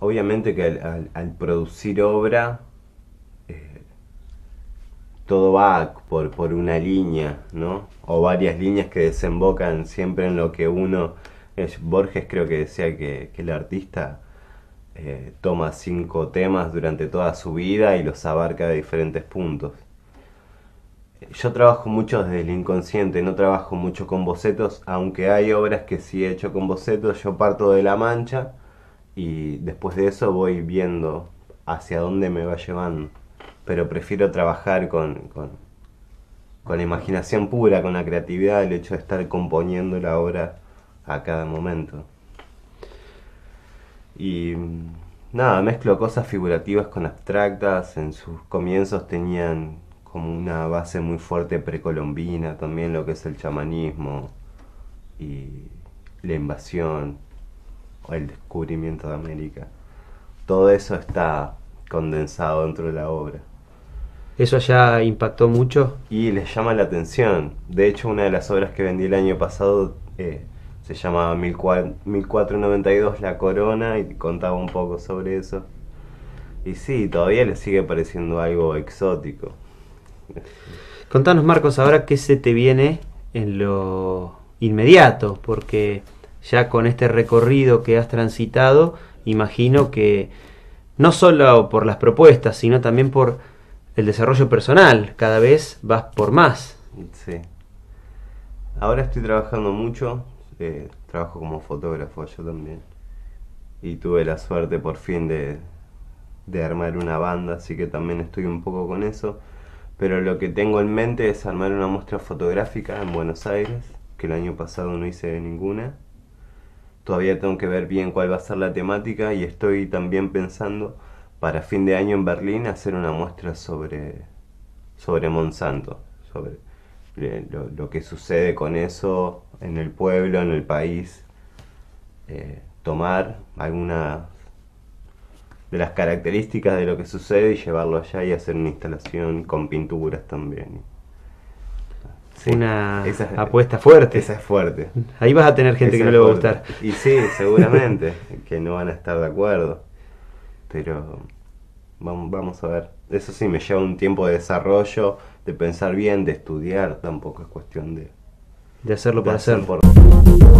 obviamente que al, producir obra eh, todo va por, una línea, ¿no? O varias líneas que desembocan siempre en lo que uno... Eh, Borges creo que decía que, el artista eh, toma cinco temas durante toda su vida y los abarca de diferentes puntos. Yo trabajo mucho desde el inconsciente, no trabajo mucho con bocetos, aunque hay obras que sí he hecho con bocetos, yo parto de la mancha y después de eso voy viendo hacia dónde me va llevando. Pero prefiero trabajar con, la imaginación pura, con la creatividad, el hecho de estar componiendo la obra a cada momento. Y nada, mezclo cosas figurativas con abstractas. En sus comienzos tenían como una base muy fuerte precolombina, también lo que es el chamanismo y la invasión el descubrimiento de América. Todo eso está condensado dentro de la obra. ¿Eso ya impactó mucho? Y les llama la atención. De hecho, una de las obras que vendí el año pasado eh, se llamaba 1492 La Corona y contaba un poco sobre eso. Y sí, todavía le sigue pareciendo algo exótico. Contanos, Marcos, ahora qué se te viene en lo inmediato, porque ya con este recorrido que has transitado, imagino que no solo por las propuestas, sino también por el desarrollo personal, cada vez vas por más. Sí. Ahora estoy trabajando mucho, eh, trabajo como fotógrafo yo también. Y tuve la suerte por fin de, de armar una banda, así que también estoy un poco con eso. Pero lo que tengo en mente es armar una muestra fotográfica en Buenos Aires, que el año pasado no hice ninguna. Todavía tengo que ver bien cuál va a ser la temática y estoy también pensando para fin de año en Berlín hacer una muestra sobre, sobre Monsanto, sobre eh, lo, que sucede con eso en el pueblo, en el país. Eh, tomar algunas de las características de lo que sucede y llevarlo allá y hacer una instalación con pinturas también una apuesta fuerte. Esa es fuerte. Ahí vas a tener gente que no le va a gustar. Y sí, seguramente, que no van a estar de acuerdo. Pero vamos, vamos a ver. Eso sí, me lleva un tiempo de desarrollo, de pensar bien, de estudiar. Tampoco es cuestión de... De hacerlo por hacerlo.